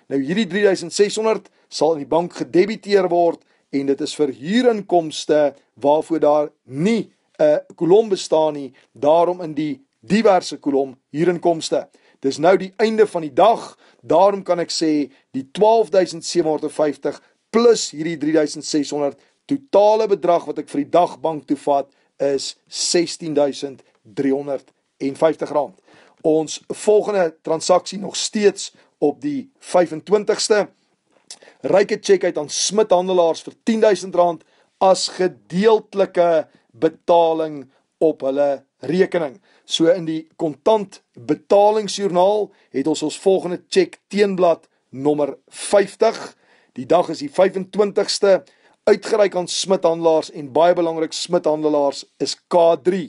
Nou hierdie R3600 sal in die bank gedebiteer word en dit is vir huurinkomste waarvoor daar nie 'n kolom bestaan nie, daarom in die diverse kolom huurinkomste. Dis nou die einde van die dag. Daarom kan ek sê die 12750 plus hierdie 3600 totale bedrag wat ek vir die dag bank toe vat is 16350 rand. Ons volgende transaksie nog steeds op die 25ste. Ryke cheque uit aan Smit Handelaars vir 10000 rand as gedeeltelike betaling op hulle rekening. So in die kontant betalingsjoernaal het ons ons volgende tjek teenblad nommer 50. Die dag is die 25ste uitgereik aan Smithhandelaars en baie belangrik Smithhandelaars is K3.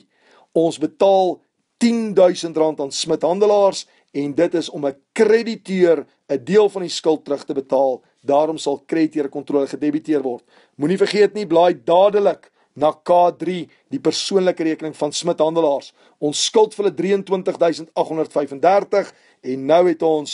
Ons betaal R10000 aan Smithhandelaars en dit is om 'n krediteur 'n deel van die skuld terug te betaal. Daarom sal krediteure kontrole gedebiteer word. Moenie vergeet nie blaai dadelik na K3 die persoonlike rekening van Smit Handelaars. Ons skuld hulle 23835 en nou het ons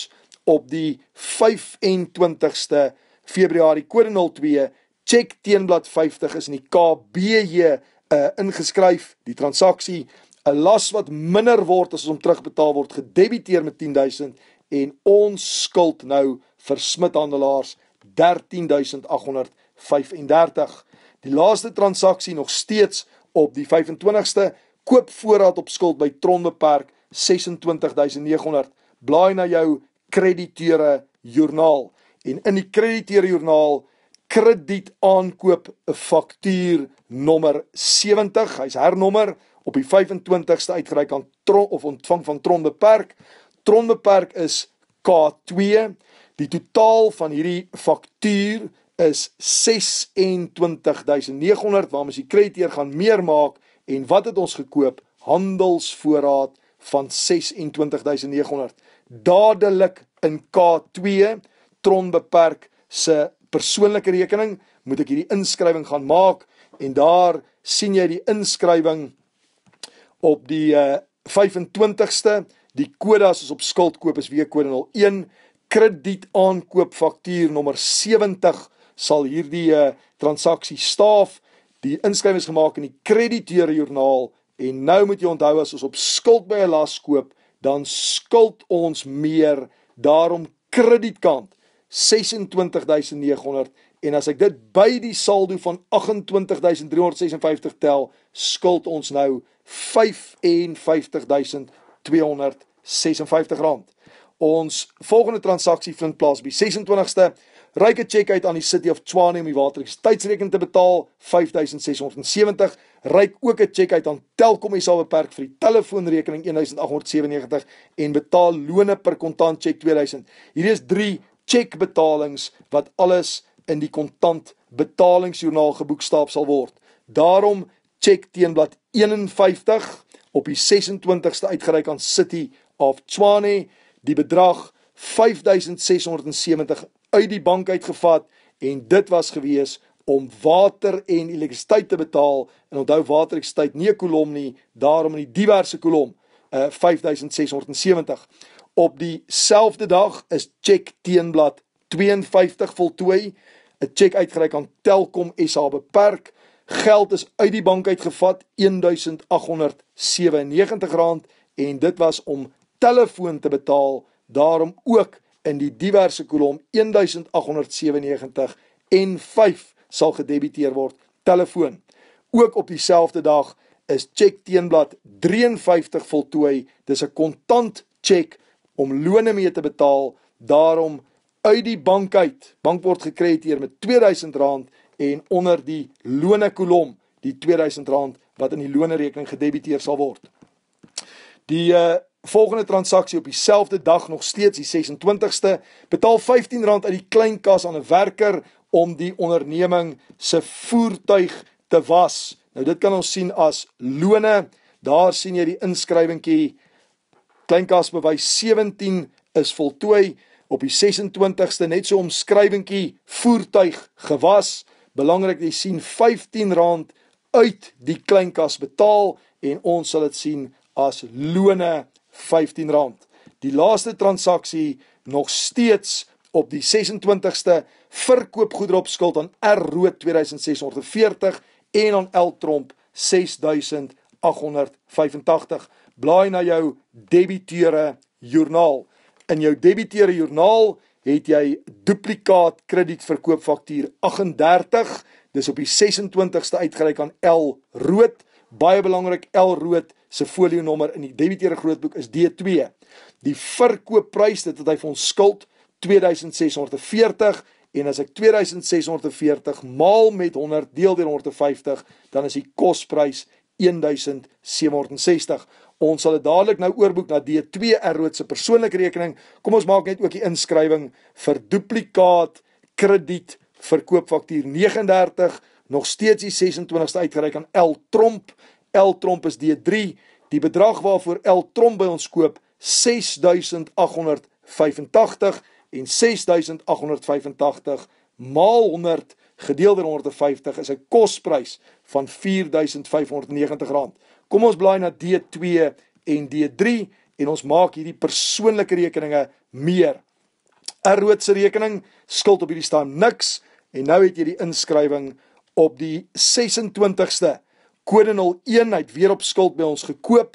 op die 25ste Februarie kode 02 check teenblad 50 is in die KBJ uh, eh, ingeskryf die transaksie 'n las wat minder word as om terugbetaal word gedebiteer met 10000 en ons skuld nou vir Smit Handelaars 13835 Die laaste transaksie nog steeds op die 25ste koop voorraad op skuld by Trondepark 26900. Blaai na jou krediteure joernaal en in die krediteure joernaal krediet aankoop 'n faktuur nommer 70, hy's hernommer op die 25ste uitgereik aan Tron of ontvang van Trondepark. Trondepark is K2. Die totaal van hierdie faktuur is 26900 waarmee ons die krediteer gaan meer maak en wat het ons gekoop handelsvoorraad van 26900 dadelik in K2 tron beperk se persoonlike rekening moet ek hierdie inskrywing gaan maak en daar sien jy die inskrywing op die uh, eh, 25ste die kode as ons op skuld koop is W kode 01 krediet aankoop faktuur nommer sal hierdie uh, transaksie staaf die inskrywings gemaak in die krediteure joernaal en nou moet jy onthou as ons op skuld by 'n las koop dan skuld ons meer daarom kredietkant 26900 en as ek dit by die saldo van 28356 tel skuld ons nou 55256 rand ons volgende transaksie vind plaas by 26ste Ryke cheque uit aan die City of Tshwane om die waterkwaliteitsrekening te betaal 5670. Ryk ook 'n cheque uit aan Telkom SA beperk vir die telefoonrekening 1897 en betaal lone per kontant cheque 2000. Hierdie is 3 cheque betalings wat alles in die kontant betalingsjoernaal geboekstaaf sal word. Daarom cheque teenblad 51 op die 26ste uitgereik aan City of Tshwane die bedrag 5670 uit die bank uitgevat en dit was gewees om water en elektrisiteit te betaal en onthou water en elektrisiteit nie 'n kolom nie daarom in die diverse kolom uh, eh, 5670 op dieselfde dag is check teenblad 52 voltooi 'n check uitgereik aan Telkom SA beperk geld is uit die bank uitgevat R1897 en dit was om telefoon te betaal daarom ook 5670 in die diverse kolom 1897 en 5 sal gedebiteer word telefoon. Ook op dieselfde dag is tjek teenblad 53 voltooi. Dis 'n kontant tjek om lone mee te betaal. Daarom uit die bank uit, bankbord gekrediteer met R2000 en onder die lone kolom die R2000 wat in die lonerekening gedebiteer sal word. Die uh, Volgende transaksie op dieselfde dag nog steeds die 26ste, betaal R15 uit die kleinkas aan 'n werker om die onderneming se voertuig te was. Nou dit kan ons sien as lone. Daar sien jy die inskrywingkie. Kleinkas bewys 17 is voltooi op die 26ste net so omskrywingkie voertuig gewas. Belangrik jy sien R15 uit die kleinkas betaal en ons sal dit sien as lone R15. Die laaste transaksie nog steeds op die 26ste verkoopgoedere op skuld aan R Rood 2640 en aan L Tromp 6885. Blaai na jou debiteure joernaal. In jou debiteure joernaal het jy duplikaat kredietverkoopfaktuur 38. Dis op die 26ste uitgereik aan L Rood. Baie belangrik L Rood 2640 se folionommer in die debiteure grootboek is D2. Die verkoopprys dit wat hy vir ons skuld 2640 en as ek 2640 maal met 100 deel deur 150 dan is die kosprys 1760. Ons sal dit dadelik nou oorboek na D2 Rood se persoonlike rekening. Kom ons maak net ook die inskrywing vir duplikaat krediet verkoopfaktuur 39 nog steeds die 26ste uitgereik aan L Tromp L Tromp is D3. Die bedrag waarvoor L Tromp by ons koop 6885 en 6885 maal 100 gedeel deur 150 is 'n kosprys van R4590. Kom ons blaai na D2 en D3 en ons maak hierdie persoonlike rekeninge meer. 'n Roodse rekening skuld op hierdie staan niks en nou het jy die inskrywing op die 26ste Kodenal 1 het weer op skuld by ons gekoop.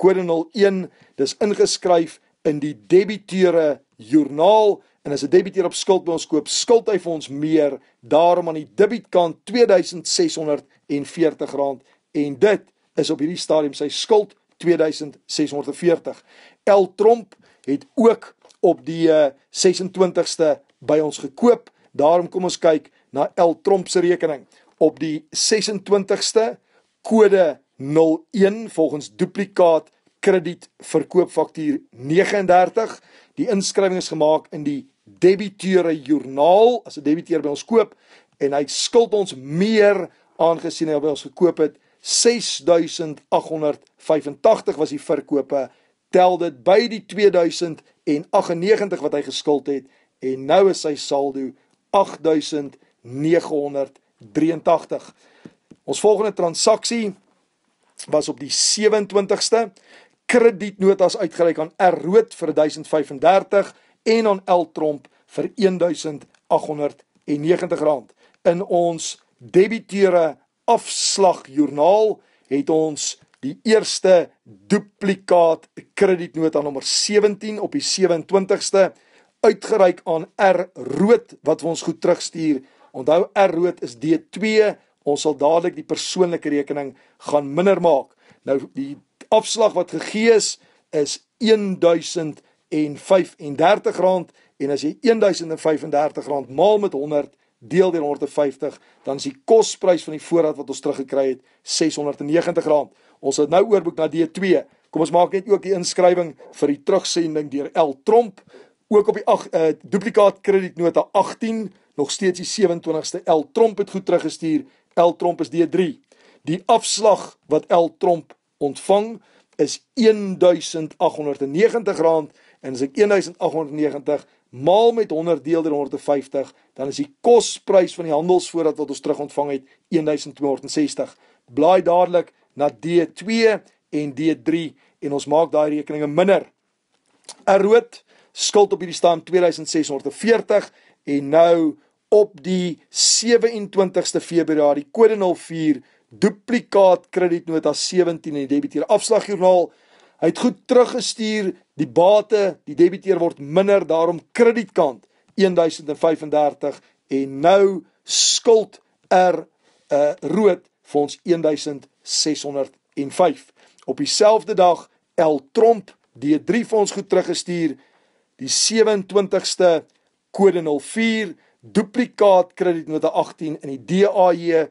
Kodenal 1, dis ingeskryf in die debiteure joernaal en as 'n debiteur op skuld by ons koop, skuld hy vir ons meer. Daarom aan die debietkant R2640 en dit is op hierdie stadium sy skuld 2640. El Tromp het ook op die 26ste eh, by ons gekoop. Daarom kom ons kyk na El Tromp se rekening op die 26ste kode 01 volgens duplikaat krediet verkoopfaktuur 39. Die inskrywing is gemaak in die debiteure joernaal as 'n debiteur by ons koop en hy skuld ons meer aangesien hy by ons gekoop het 6885 was die verkope tel dit by die 2098 wat hy geskuld het en nou is sy saldo 8983 Ons volgende transaksie was op die 27ste kredietnotas uitgereik aan R Rood vir 1035 en aan L Tromp vir R1890 in ons debiteure afslagjoernaal het ons die eerste duplikaat kredietnota nommer 17 op die 27ste uitgereik aan R Rood wat vir ons goed terugstuur. Onthou R Rood is D2 ons sal dadelik die persoonlike rekening gaan minder maak. Nou die afslag wat gegee is is R1035 en as jy R1035 maal met 100 deel deur 150, dan is die kosprys van die voorraad wat ons teruggekry het R690. Ons het nou oorboek na D2. Kom ons maak net ook die inskrywing vir die terugsending deur L Tromp ook op die 8 uh, eh, duplikaat kredietnota 18 nog steeds die 27ste L Tromp het goed teruggestuur L Tromp is D3. Die afslag wat L Tromp ontvang is R1890 en as ek 1890 maal met 100 deel deur 150, dan is die kosprys van die handelsvoorraad wat ons terug ontvang het R1260. Blaai dadelik na D2 en D3 en ons maak daai rekeninge minder. Rood skuld op hierdie staan 2640 en nou op die 27ste Februarie kode 04 duplikaat kredietnota 17 in die debiteur afslagjoernaal. Hy het goed teruggestuur die bate, die debiteur word minder daarom kredietkant 1035 en nou skuld er 'n uh, eh, rood vir ons 1605. Op dieselfde dag L Tromp D3 vir ons goed teruggestuur die 27ste kode 04 duplikaat kredietnota 18 in die DAJ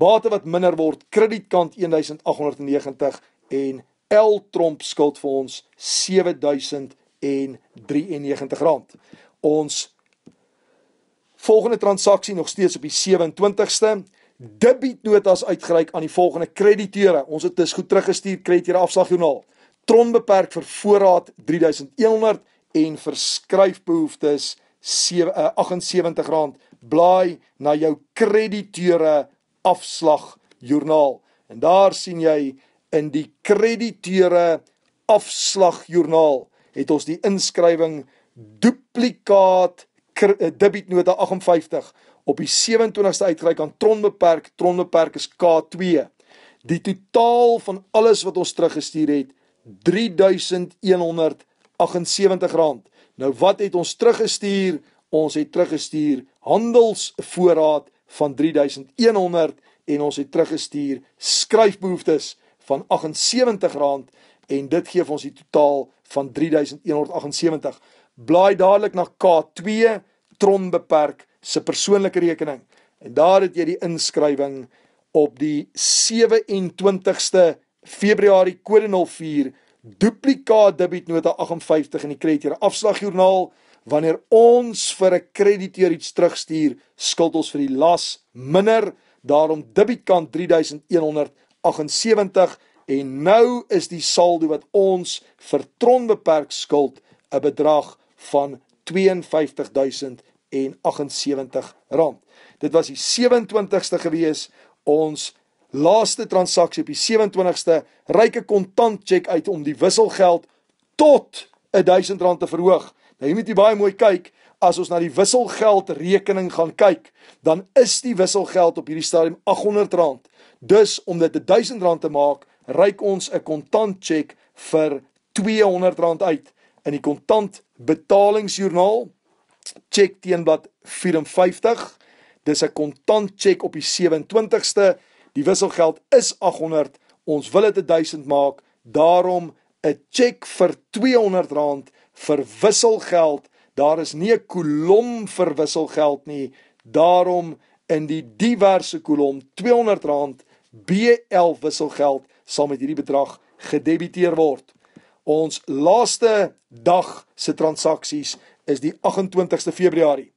bate wat minder word kredietkant 1890 en L Tromp skuld vir ons 7093 rand. Ons volgende transaksie nog steeds op die 27ste debietnotas uitgereik aan die volgende krediteure. Ons het dit goed teruggestuur krediteure afslagjoernaal. Tron beperk vir voorraad 3100 en verskryfbehoeftes 3000 Eh, 78 rand blaai na jou krediteure afslag joernaal en daar sien jy in die krediteure afslag joernaal het ons die inskrywing duplikaat eh, debietnota 58 op die 27ste uitreik aan tronbeperk tronbeperk is K2 die totaal van alles wat ons teruggestuur het 3178 rand Nou wat het ons teruggestuur? Ons het teruggestuur handelsvoorraad van 3100 en ons het teruggestuur skryfbehoeftes van R78 en dit gee ons die totaal van 3178. Blaai dadelik na K2 Trombeperk se persoonlike rekening en daar het jy die inskrywing op die 27ste Februarie kode 04 duplikaat debietnota 58 in die krediteur afslagjoernaal wanneer ons vir 'n krediteur iets terugstuur skuld ons vir die las minder daarom debietkant 3178 en nou is die saldo wat ons vir tron beperk skuld 'n bedrag van 52078 rand dit was die 27ste gewees ons laaste transaksie op die 27ste ryke kontant cheque uit om die wisselgeld tot R1000 te verhoog. Nou jy moet jy baie mooi kyk as ons na die wisselgeld rekening gaan kyk, dan is die wisselgeld op hierdie stadium R800. Dus om dit R1000 te maak, ryk ons 'n kontant cheque vir R200 uit in die kontant betalingsjoernaal cheque teenblad 54. Dis 'n kontant cheque op die 27ste Die wisselgeld is 800. Ons wil dit 1000 maak. Daarom 'n cheque vir R200 vir wisselgeld. Daar is nie 'n kolom vir wisselgeld nie. Daarom in die diverse kolom R200 B11 wisselgeld sal met hierdie bedrag gedebiteer word. Ons laaste dag se transaksies is die 28ste Februarie.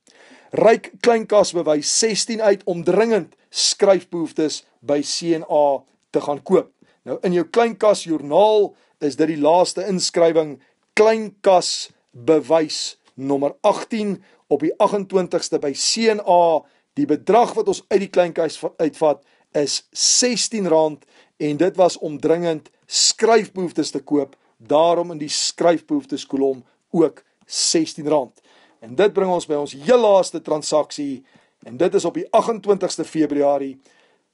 Ryk kleinkas bewys 16 uit omdringend skryfbehoeftes by CNA te gaan koop. Nou in jou kleinkas joernaal is dit die laaste inskrywing kleinkas bewys nommer 18 op die 28ste by CNA. Die bedrag wat ons uit die kleinkas uitvat is R16 en dit was om dringend skryfbehoeftes te koop. Daarom in die skryfbehoeftes kolom ook R16. En dit bring ons by ons heel laaste transaksie En dit is op die 28ste Februarie.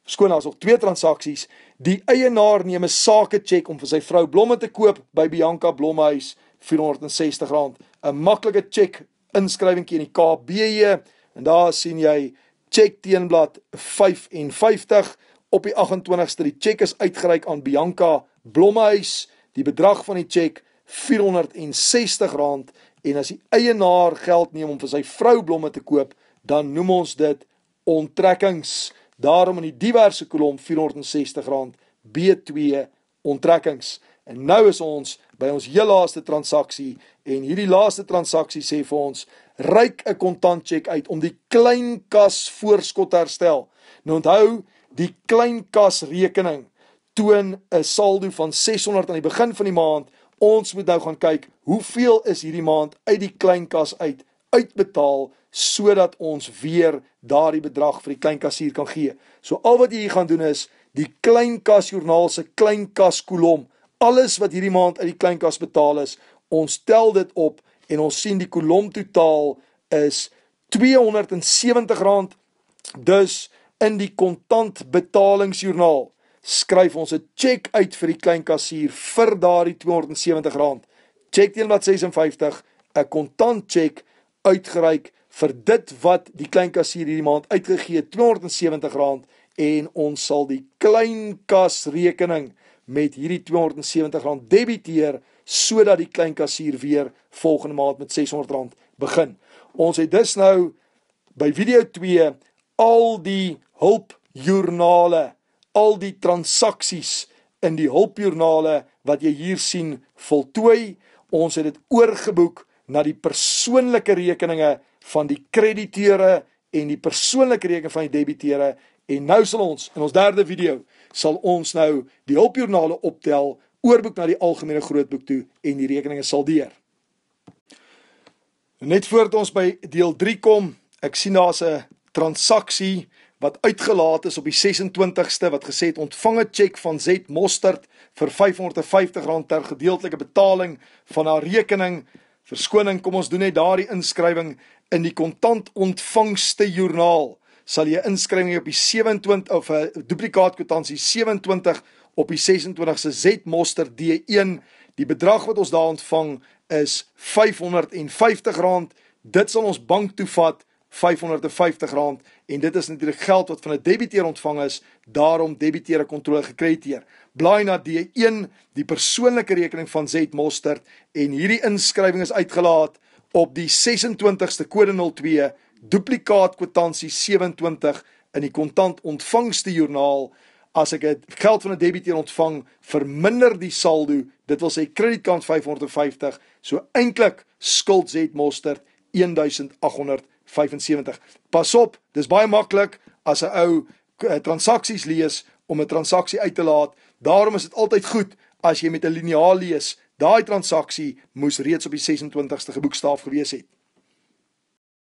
Skoon daar is nog twee transaksies. Die eienaar neem 'n sakecheck om vir sy vrou blomme te koop by Bianca Blommehuis R460. 'n Maklike cheque inskrywingkie in die KBE en daar sien jy cheque teenblad 55 op die 28ste. Die cheque is uitgereik aan Bianca Blommehuis. Die bedrag van die cheque R460 en as die eienaar geld neem om vir sy vrou blomme te koop dan noem ons dit onttrekkings. Daarom in die diverse kolom R460 B2 onttrekkings. En nou is ons by ons heel laaste transaksie en hierdie laaste transaksie sê vir ons ryk 'n kontantcheck uit om die klein kas voorskot herstel. Nou onthou, die klein kas rekening toon 'n saldo van 600 aan die begin van die maand. Ons moet nou gaan kyk hoeveel is hierdie maand uit die klein kas uit uitbetaal sodat ons weer daardie bedrag vir die kleinkasier kan gee. So al wat jy hier gaan doen is die kleinkas joernaal se kleinkas kolom, alles wat hierdie maand uit die kleinkas betaal is, ons tel dit op en ons sien die kolom totaal is R270. Dus in die kontant betalingsjoernaal skryf ons 'n cheque uit vir die kleinkasier vir daardie R270. Cheque teen wat 56 'n kontant cheque uitgereik vir dit wat die klein kassier hierdie maand uitgegee het R270 en ons sal die klein kas rekening met hierdie R270 debiteer sodat die klein kassier weer volgende maand met R600 begin. Ons het dus nou by video 2 al die hulpjoernale, al die transaksies in die hulpjoernale wat jy hier sien voltooi. Ons het dit oorgeboek na die persoonlike rekeninge van die krediteure en die persoonlike rekening van die debiteure en nou sal ons in ons derde video sal ons nou die hulpjoernale optel oorboek na die algemene grootboek toe en die rekeninge sal deur net voordat ons by deel 3 kom ek sien daar's 'n transaksie wat uitgelaat is op die 26ste wat gesê het ontvang 'n tjek van Z Mostert vir R550 ter gedeeltelike betaling van haar rekening verskoning kom ons doen net daardie inskrywing in die kontant ontvangste joernaal sal jy inskrywing op die 27 of 'n eh, duplikaat kwitansie 27 op die 26ste Z Monster D1 die bedrag wat ons daar ontvang is R550 dit sal ons bank toe vat R550 en dit is natuurlik geld wat van 'n debiteur ontvang is daarom debiteure kontrole gekrediteer blaai na D1 die persoonlike rekening van Z Monster en hierdie inskrywing is uitgelaat 2021 op die 26ste kode 02 duplikaat kwitansie 27 in die kontant ontvangste joernaal as ek dit geld van 'n debiteur ontvang verminder die saldo dit wil sê kredietkaart 550 so eintlik skuld Z Monster 1875 pas op dis baie maklik as 'n ou eh, transaksies lees om 'n transaksie uit te laat daarom is dit altyd goed as jy met 'n liniaal lees Daai transaksie moes reeds op die 26ste geboekstaaf gewees het.